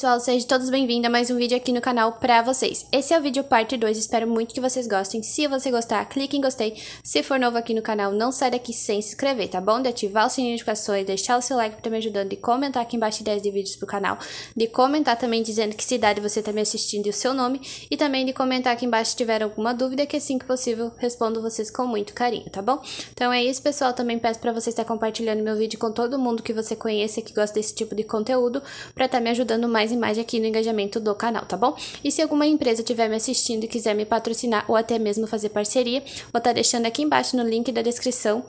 pessoal, sejam todos bem-vindos a mais um vídeo aqui no canal pra vocês. Esse é o vídeo parte 2, espero muito que vocês gostem. Se você gostar, clique em gostei. Se for novo aqui no canal, não sai daqui sem se inscrever, tá bom? De ativar o sininho de notificações, deixar o seu like pra me ajudando, de comentar aqui embaixo ideias de vídeos pro canal, de comentar também dizendo que cidade você tá me assistindo e o seu nome, e também de comentar aqui embaixo se tiver alguma dúvida, que assim que possível respondo vocês com muito carinho, tá bom? Então é isso, pessoal, também peço pra vocês estar compartilhando meu vídeo com todo mundo que você conheça que gosta desse tipo de conteúdo, pra estar tá me ajudando mais mais e mais aqui no engajamento do canal, tá bom? E se alguma empresa estiver me assistindo e quiser me patrocinar ou até mesmo fazer parceria, vou estar tá deixando aqui embaixo no link da descrição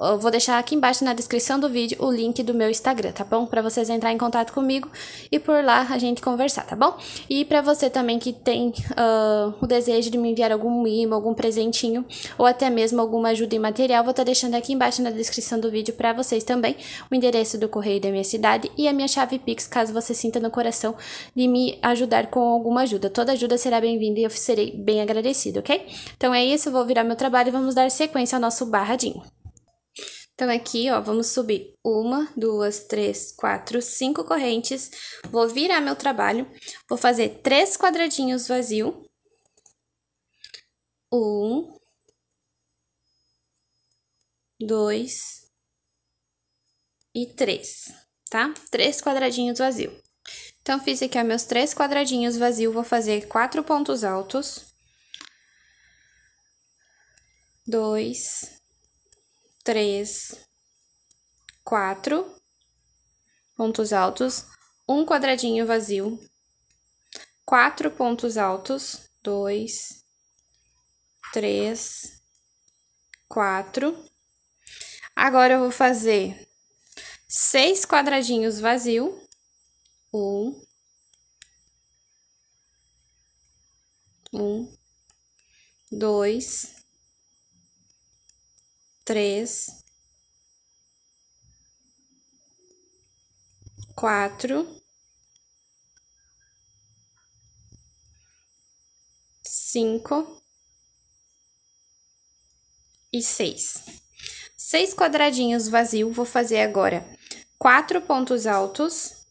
eu vou deixar aqui embaixo na descrição do vídeo o link do meu Instagram, tá bom? Para vocês entrar em contato comigo e por lá a gente conversar, tá bom? E para você também que tem uh, o desejo de me enviar algum mimo, algum presentinho ou até mesmo alguma ajuda em material, vou estar tá deixando aqui embaixo na descrição do vídeo para vocês também o endereço do correio da minha cidade e a minha chave Pix, caso você sinta no coração de me ajudar com alguma ajuda. Toda ajuda será bem-vinda e eu serei bem agradecido, ok? Então é isso, vou virar meu trabalho e vamos dar sequência ao nosso barradinho. Então, aqui, ó, vamos subir uma, duas, três, quatro, cinco correntes. Vou virar meu trabalho, vou fazer três quadradinhos vazio. Um, dois e três, tá? Três quadradinhos vazio. Então, fiz aqui, ó, meus três quadradinhos vazio, vou fazer quatro pontos altos. Dois, três, quatro pontos altos, um quadradinho vazio, quatro pontos altos, dois, três, quatro. Agora eu vou fazer seis quadradinhos vazio, um, um, dois, três, quatro, cinco e seis. Seis quadradinhos vazio, vou fazer agora quatro pontos altos,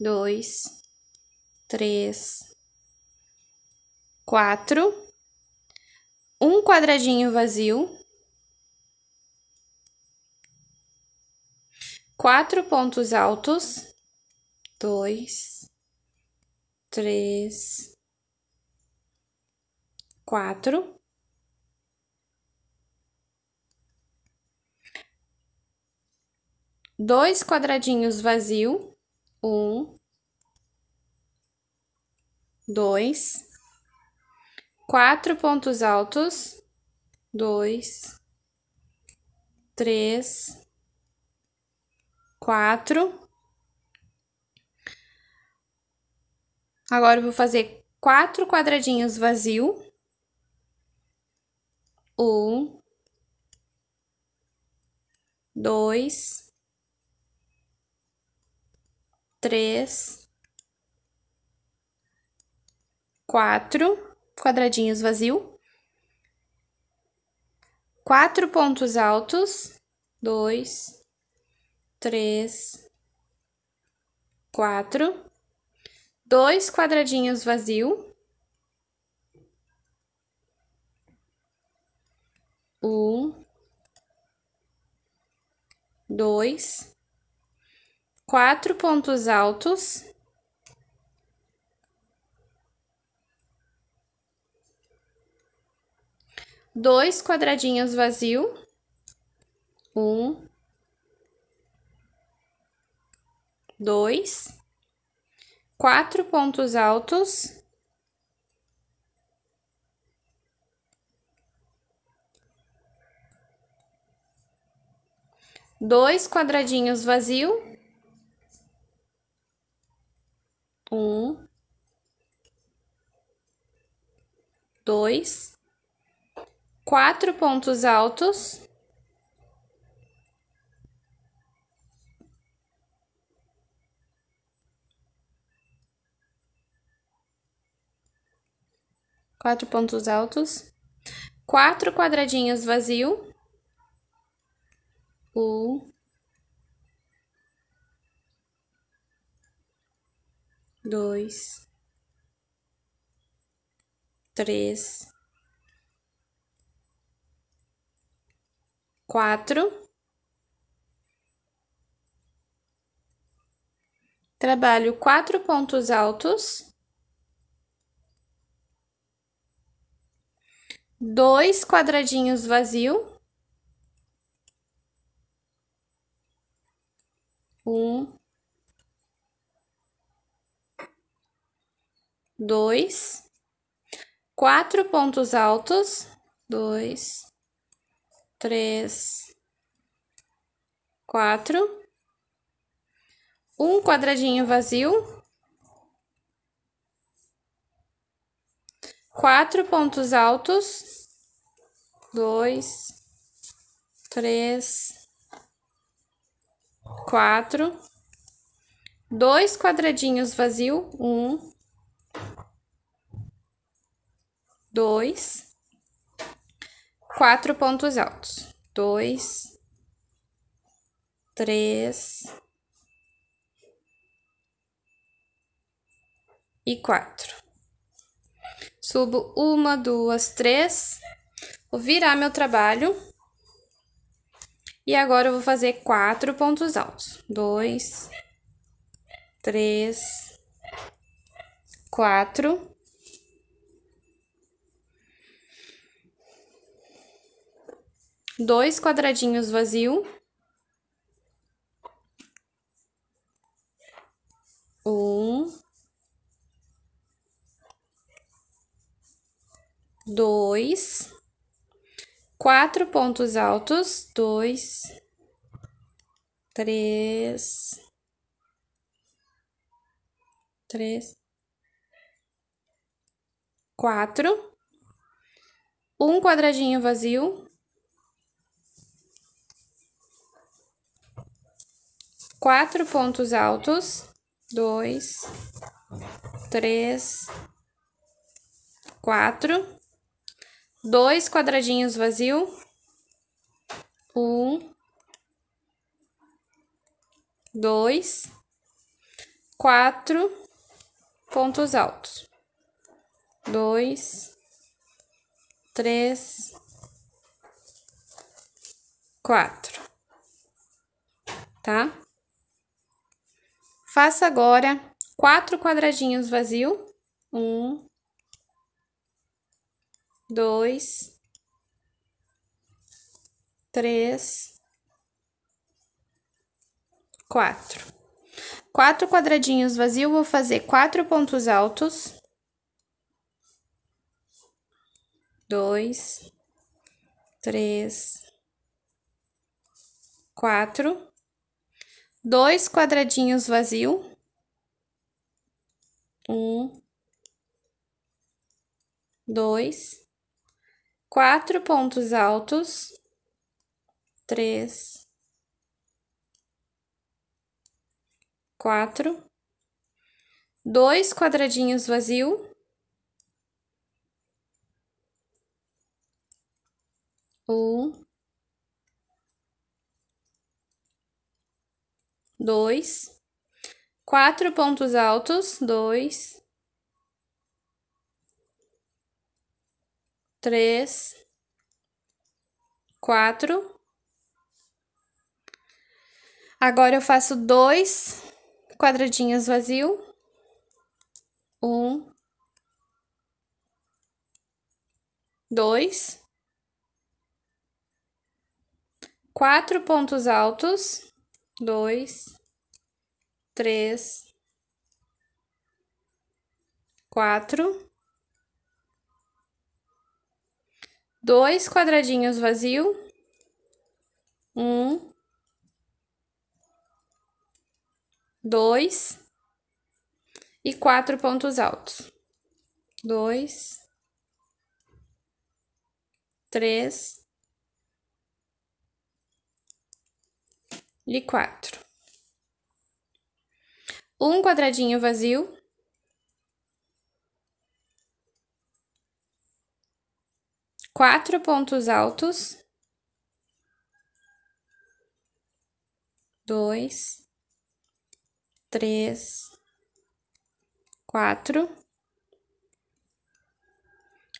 dois, três, quatro um quadradinho vazio, quatro pontos altos, dois, três, quatro. Dois quadradinhos vazio, um, dois, quatro pontos altos, dois, três, quatro. Agora eu vou fazer quatro quadradinhos vazio. Um, dois, três, quatro quadradinhos vazio. Quatro pontos altos. Dois, três, quatro. Dois quadradinhos vazio. Um, dois, quatro pontos altos dois quadradinhos vazio, um, dois, quatro pontos altos, dois quadradinhos vazio, um, dois, quatro pontos altos. Quatro pontos altos, quatro quadradinhos vazio. Um, dois, três, quatro. Trabalho quatro pontos altos. Dois quadradinhos vazio. Um. Dois. Quatro pontos altos. Dois três, quatro. Um quadradinho vazio. Quatro pontos altos. Dois, três, quatro. Dois quadradinhos vazio. Um, dois quatro pontos altos. Dois, três e quatro. Subo uma, duas, três. Vou virar meu trabalho. E agora eu vou fazer quatro pontos altos. Dois, três, quatro dois quadradinhos vazio, um, dois, quatro pontos altos, dois, três, três, quatro, um quadradinho vazio, quatro pontos altos, dois, três, quatro, dois quadradinhos vazio, um, dois, quatro pontos altos, dois, três, quatro, tá? Faça agora quatro quadradinhos vazio Um, dois, três, quatro. Quatro quadradinhos vazio vou fazer quatro pontos altos. Dois, três, quatro dois quadradinhos vazio. Um, dois, quatro pontos altos, três, quatro, dois quadradinhos vazio, um, dois, quatro pontos altos, dois, três, quatro. Agora eu faço dois quadradinhos vazio, um, dois, quatro pontos altos dois, três, quatro, dois quadradinhos vazio, um, dois e quatro pontos altos, dois, três, e 4. Um quadradinho vazio. Quatro pontos altos. Dois, três, quatro.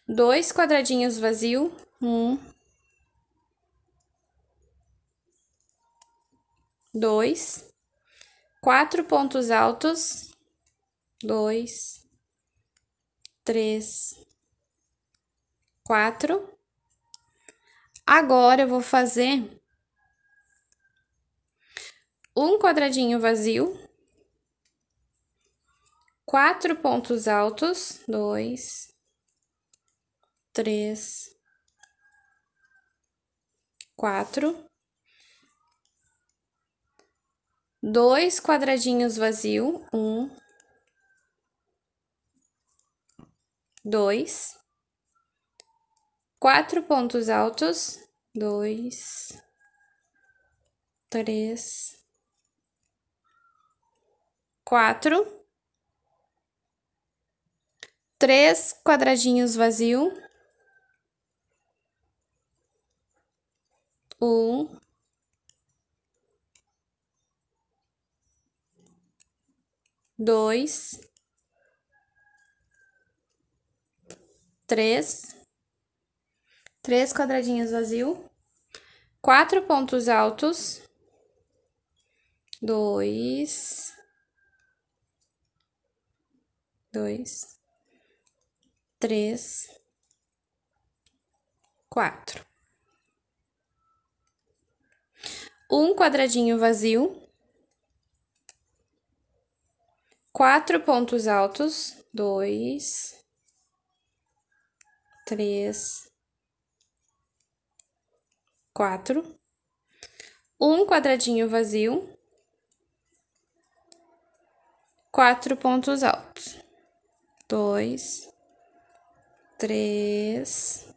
Dois quadradinhos vazio. Um, dois, quatro pontos altos, dois, três, quatro. Agora eu vou fazer um quadradinho vazio, quatro pontos altos, dois, três, quatro. dois quadradinhos vazio, um, dois, quatro pontos altos, dois, três, quatro, três quadradinhos vazio, um, dois, três, três quadradinhos vazio, quatro pontos altos, dois, dois, três, quatro. Um quadradinho vazio. quatro pontos altos, dois, três, quatro, um quadradinho vazio, quatro pontos altos, dois, três,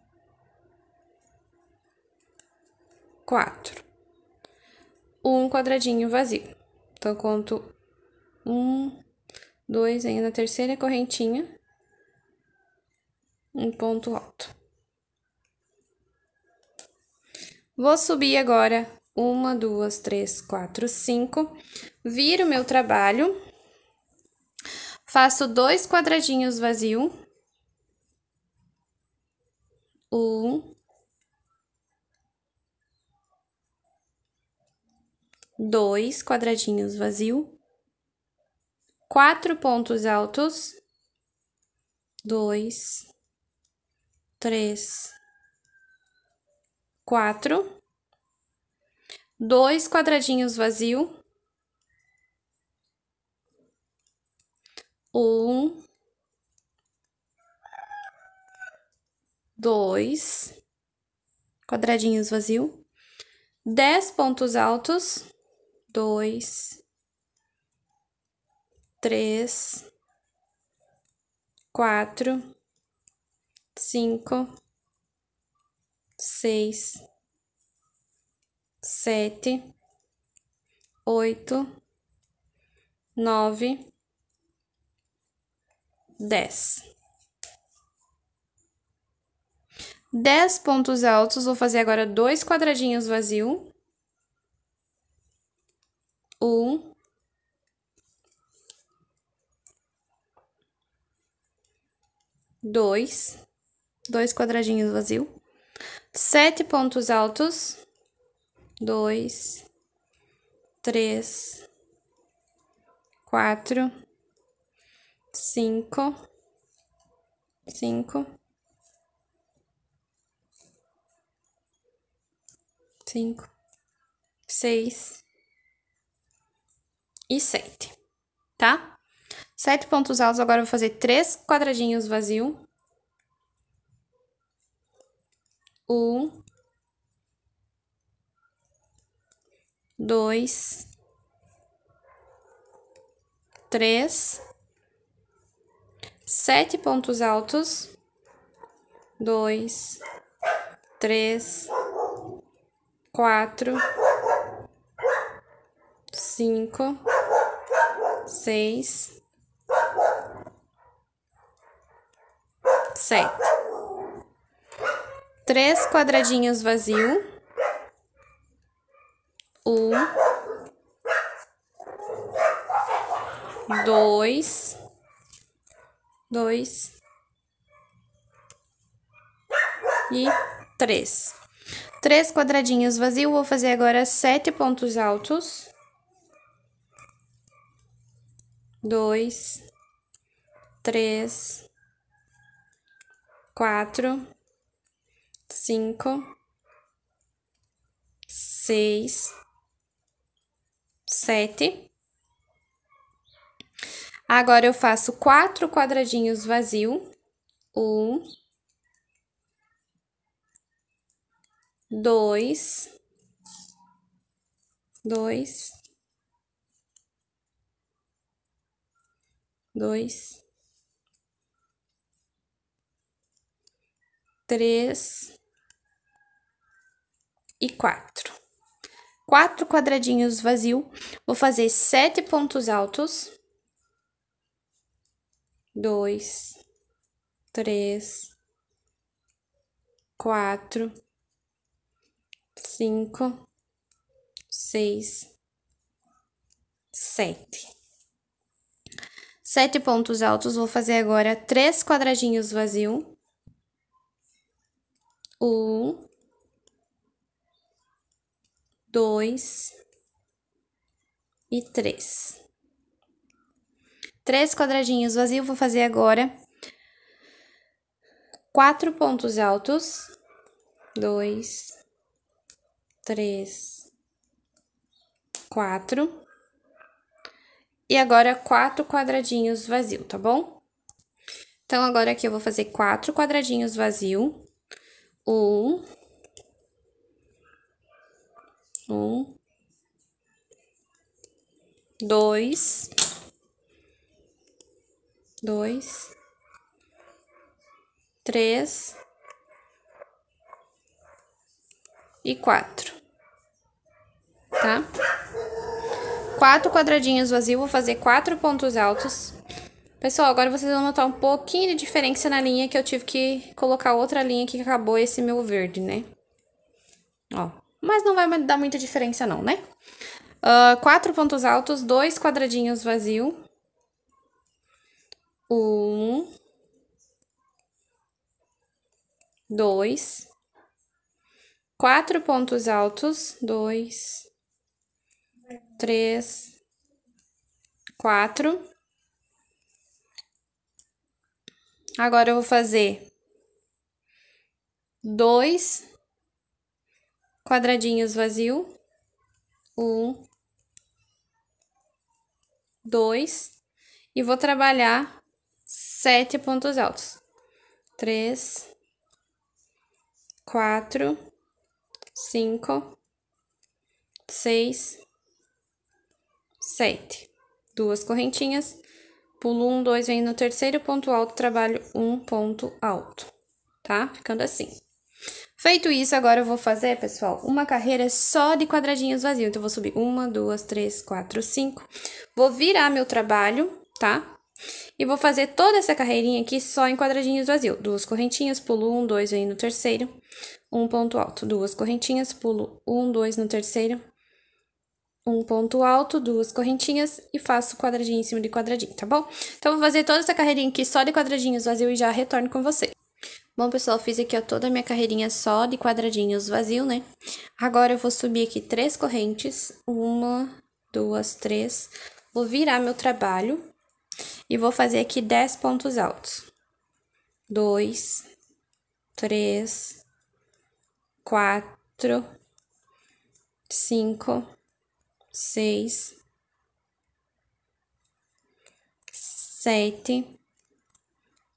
quatro, um quadradinho vazio. Então, conto um, dois aí na terceira correntinha, um ponto alto. Vou subir agora uma, duas, três, quatro, cinco. Viro meu trabalho. Faço dois quadradinhos vazio. Um. Dois quadradinhos vazio quatro pontos altos, dois, três, quatro, dois quadradinhos vazio, um, dois quadradinhos vazio, dez pontos altos, dois, três, quatro, cinco, seis, sete, oito, nove, dez. Dez pontos altos, vou fazer agora dois quadradinhos vazio. Um, 2, dois quadradinhos vazio, sete pontos altos, dois, três, quatro, cinco, cinco, cinco, seis e sete, tá? Sete pontos altos, agora eu vou fazer três quadradinhos vazio. Um. Dois. Três. Sete pontos altos. Dois. Três. Quatro. Cinco. Seis 7. Três quadradinhos vazio. Um. Dois. Dois. E três. Três quadradinhos vazio. Vou fazer agora sete pontos altos. Dois. Três quatro, cinco, seis, sete. Agora eu faço quatro quadradinhos vazio. Um, dois, dois, dois. três e quatro. Quatro quadradinhos vazio. Vou fazer sete pontos altos. Dois, três, quatro, cinco, seis, sete. Sete pontos altos, vou fazer agora três quadradinhos vazio um, dois e três. Três quadradinhos vazios, vou fazer agora quatro pontos altos, dois, três, quatro. E agora, quatro quadradinhos vazios, tá bom? Então, agora aqui eu vou fazer quatro quadradinhos vazios um, um, dois, dois, três e quatro, tá? Quatro quadradinhos vazios, vou fazer quatro pontos altos. Pessoal, agora vocês vão notar um pouquinho de diferença na linha que eu tive que colocar outra linha aqui que acabou esse meu verde, né? Ó, mas não vai dar muita diferença não, né? Uh, quatro pontos altos, dois quadradinhos vazio. Um. Dois. Quatro pontos altos, dois, três, quatro Agora eu vou fazer dois quadradinhos vazio. Um, dois. E vou trabalhar sete pontos altos. Três, quatro, cinco, seis, sete. Duas correntinhas Pulo 1, 2, vem no terceiro ponto alto, trabalho um ponto alto, tá? Ficando assim. Feito isso, agora eu vou fazer, pessoal, uma carreira só de quadradinhos vazios. Então, eu vou subir uma, duas, três, quatro, cinco. Vou virar meu trabalho, tá? E vou fazer toda essa carreirinha aqui só em quadradinhos vazios. Duas correntinhas, pulo um, dois, vem no terceiro. Um ponto alto, duas correntinhas, pulo um, dois no terceiro um ponto alto, duas correntinhas e faço quadradinho em cima de quadradinho, tá bom? Então, vou fazer toda essa carreirinha aqui só de quadradinhos vazios e já retorno com você. Bom, pessoal, fiz aqui, ó, toda a minha carreirinha só de quadradinhos vazio, né? Agora, eu vou subir aqui três correntes, uma, duas, três. Vou virar meu trabalho e vou fazer aqui dez pontos altos. Dois, três, quatro, cinco seis, sete,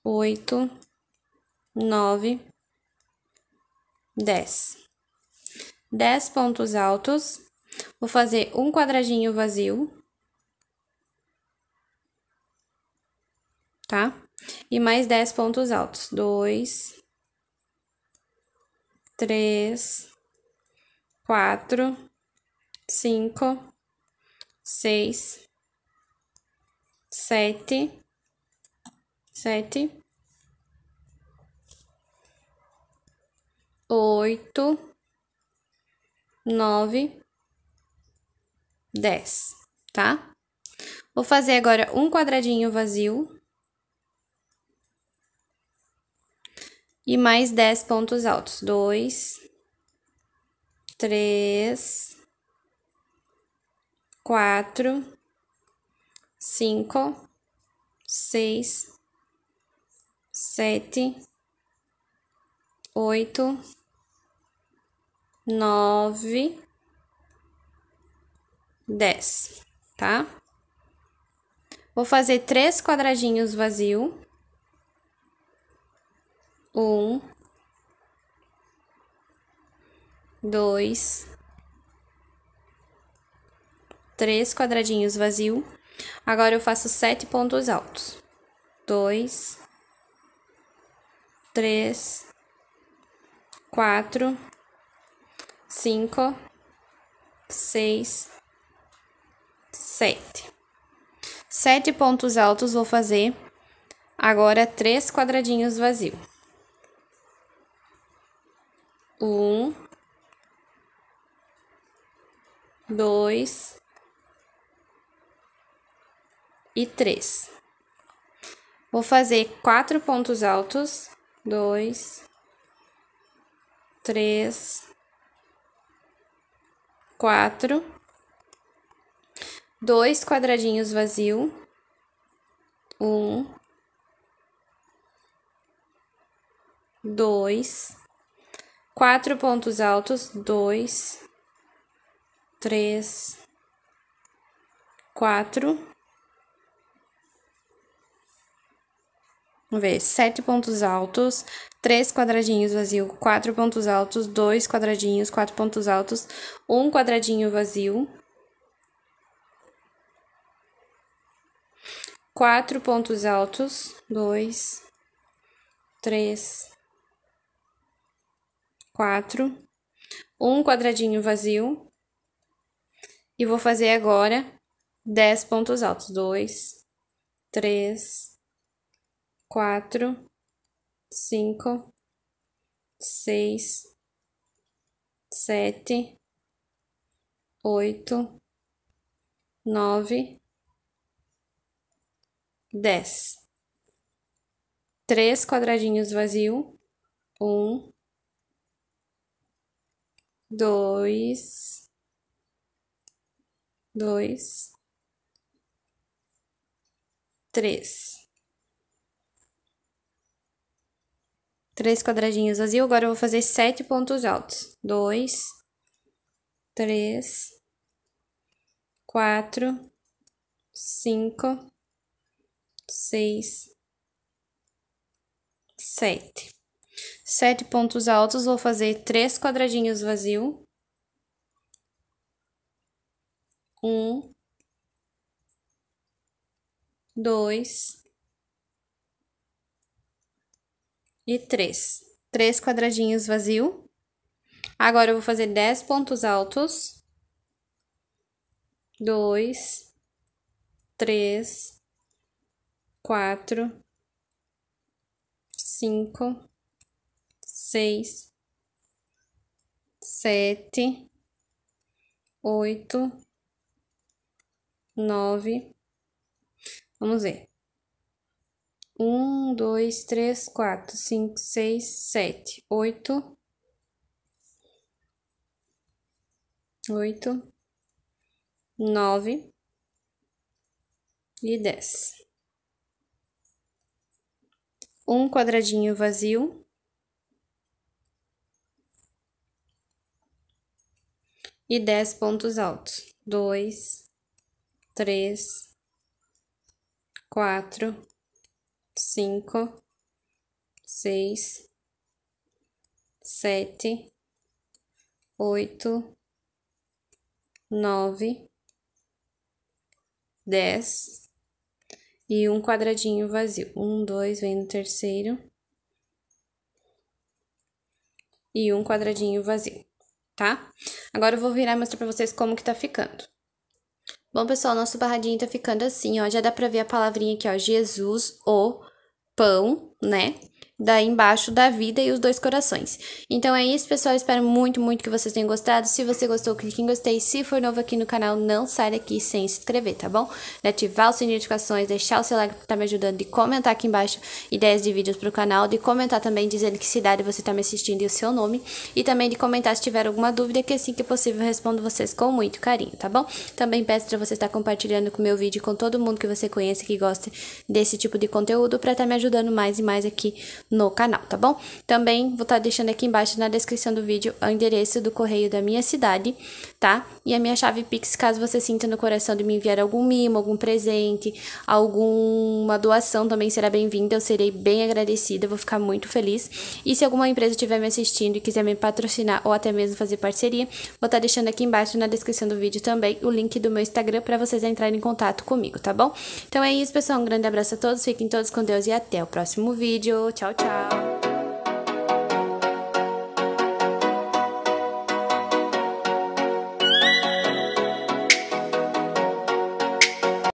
oito, nove, dez. Dez pontos altos. Vou fazer um quadradinho vazio. Tá? E mais dez pontos altos. Dois, três, quatro, cinco, seis, sete, sete, oito, nove, dez, tá? Vou fazer agora um quadradinho vazio. E mais dez pontos altos. dois, três, quatro, cinco, seis, sete, oito, nove, dez, tá? Vou fazer três quadradinhos vazio. Um, dois, três quadradinhos vazio. Agora, eu faço sete pontos altos. Dois, três, quatro, cinco, seis, sete. Sete pontos altos vou fazer agora três quadradinhos vazio. Um, dois, e 3. Vou fazer quatro pontos altos, dois, três, quatro, dois quadradinhos vazio, um, dois, quatro pontos altos, dois, três, quatro Vamos ver, sete pontos altos, três quadradinhos vazios, quatro pontos altos, dois quadradinhos, quatro pontos altos, um quadradinho vazio, quatro pontos altos, dois, três, quatro, um quadradinho vazio, e vou fazer agora dez pontos altos, dois, três, quatro, cinco, seis, sete, oito, nove, dez. Três quadradinhos vazio. Um, dois, dois, três. três quadradinhos vazios. Agora eu vou fazer sete pontos altos. Dois, três, quatro, cinco, seis, sete. Sete pontos altos, vou fazer três quadradinhos vazios. Um, dois, e 3. 3 quadradinhos vazio. Agora, eu vou fazer 10 pontos altos. 2, 3, 4, 5, 6, 7, 8, 9. Vamos ver um, dois, três, quatro, cinco, seis, sete, oito, oito, nove e dez. Um quadradinho vazio. E dez pontos altos. Dois, três, quatro, cinco, seis, sete, oito, nove, dez e um quadradinho vazio. Um, dois, vem no terceiro e um quadradinho vazio, tá? Agora eu vou virar e mostrar pra vocês como que tá ficando. Bom, pessoal, nosso barradinho tá ficando assim, ó. Já dá pra ver a palavrinha aqui, ó. Jesus, o pão, né? daí embaixo da vida e os dois corações. Então é isso, pessoal. Espero muito, muito que vocês tenham gostado. Se você gostou, clique em gostei. Se for novo aqui no canal, não sai daqui sem se inscrever, tá bom? De ativar o sininho de notificações, deixar o seu like pra tá me ajudando, de comentar aqui embaixo ideias de vídeos pro canal, de comentar também dizendo que cidade você tá me assistindo e o seu nome. E também de comentar se tiver alguma dúvida, que assim que possível respondo vocês com muito carinho, tá bom? Também peço pra você estar compartilhando com o meu vídeo com todo mundo que você conhece que gosta desse tipo de conteúdo pra estar tá me ajudando mais e mais aqui no canal, tá bom? Também vou estar tá deixando aqui embaixo na descrição do vídeo o endereço do correio da minha cidade, tá? E a minha chave Pix, caso você sinta no coração de me enviar algum mimo, algum presente, alguma doação também será bem-vinda. Eu serei bem agradecida, vou ficar muito feliz. E se alguma empresa estiver me assistindo e quiser me patrocinar ou até mesmo fazer parceria, vou estar tá deixando aqui embaixo na descrição do vídeo também o link do meu Instagram para vocês entrarem em contato comigo, tá bom? Então é isso, pessoal. Um grande abraço a todos, fiquem todos com Deus e até o próximo vídeo. Tchau, tchau!